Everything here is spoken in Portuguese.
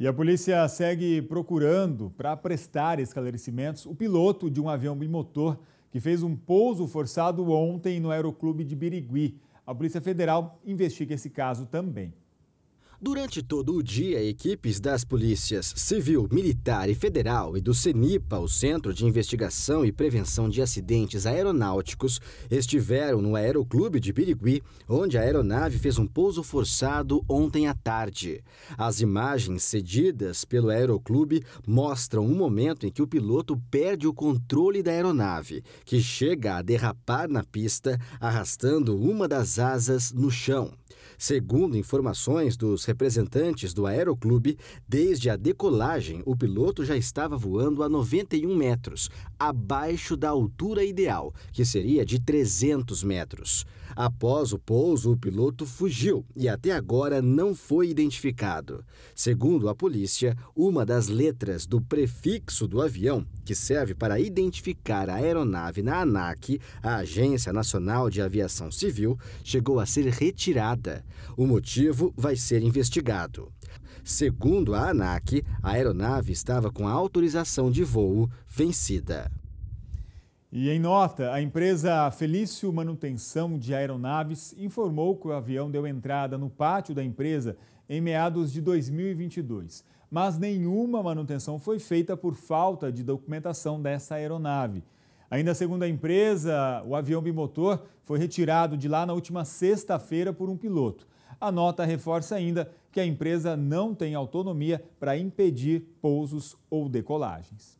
E a polícia segue procurando para prestar esclarecimentos o piloto de um avião bimotor que fez um pouso forçado ontem no Aeroclube de Birigui. A Polícia Federal investiga esse caso também. Durante todo o dia, equipes das polícias civil, militar e federal e do CENIPA, o Centro de Investigação e Prevenção de Acidentes Aeronáuticos, estiveram no Aeroclube de Birigui, onde a aeronave fez um pouso forçado ontem à tarde. As imagens cedidas pelo Aeroclube mostram um momento em que o piloto perde o controle da aeronave, que chega a derrapar na pista, arrastando uma das asas no chão. Segundo informações dos representantes do Aeroclube, desde a decolagem, o piloto já estava voando a 91 metros, abaixo da altura ideal, que seria de 300 metros. Após o pouso, o piloto fugiu e até agora não foi identificado. Segundo a polícia, uma das letras do prefixo do avião, que serve para identificar a aeronave na ANAC, a Agência Nacional de Aviação Civil, chegou a ser retirada. O motivo vai ser investigado investigado. Segundo a ANAC, a aeronave estava com a autorização de voo vencida. E em nota, a empresa Felício Manutenção de Aeronaves informou que o avião deu entrada no pátio da empresa em meados de 2022, mas nenhuma manutenção foi feita por falta de documentação dessa aeronave. Ainda segundo a empresa, o avião bimotor foi retirado de lá na última sexta-feira por um piloto. A nota reforça ainda que a empresa não tem autonomia para impedir pousos ou decolagens.